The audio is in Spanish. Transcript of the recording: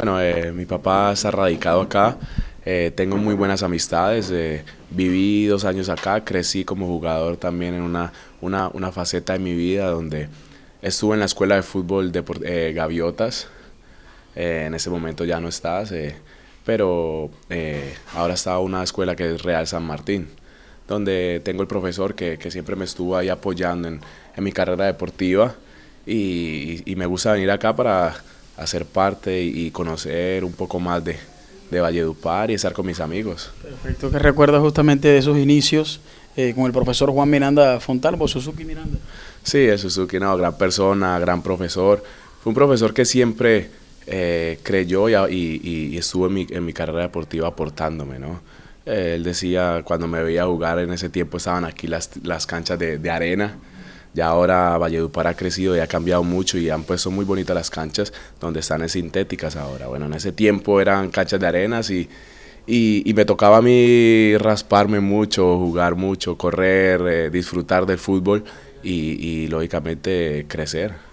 Bueno, eh, mi papá está radicado acá, eh, tengo muy buenas amistades, eh, viví dos años acá, crecí como jugador también en una, una, faceta de mi vida donde estuve en la escuela de fútbol de Gaviotas, en ese momento ya no estás, pero ahora está una escuela que es Real San Martín donde tengo el profesor que, siempre me estuvo ahí apoyando en, en mi carrera deportiva y me gusta venir acá para hacer parte y conocer un poco más de, de Valledupar y estar con mis amigos. Perfecto, que recuerda justamente de esos inicios eh, con el profesor Juan Miranda Fontalvo, Suzuki Miranda. Sí, el Suzuki, gran persona, gran profesor. Fue un profesor que siempre eh, creyó y, estuvo en mi, carrera deportiva aportándome, ¿no? Eh, él decía, cuando me veía jugar en ese tiempo estaban aquí las, las canchas de arena y ahora Valledupar ha crecido y ha cambiado mucho y han puesto muy bonitas las canchas donde están en sintéticas ahora. Bueno, en ese tiempo eran canchas de arenas y, me tocaba a mí rasparme mucho, jugar mucho, correr, eh, disfrutar del fútbol y lógicamente crecer.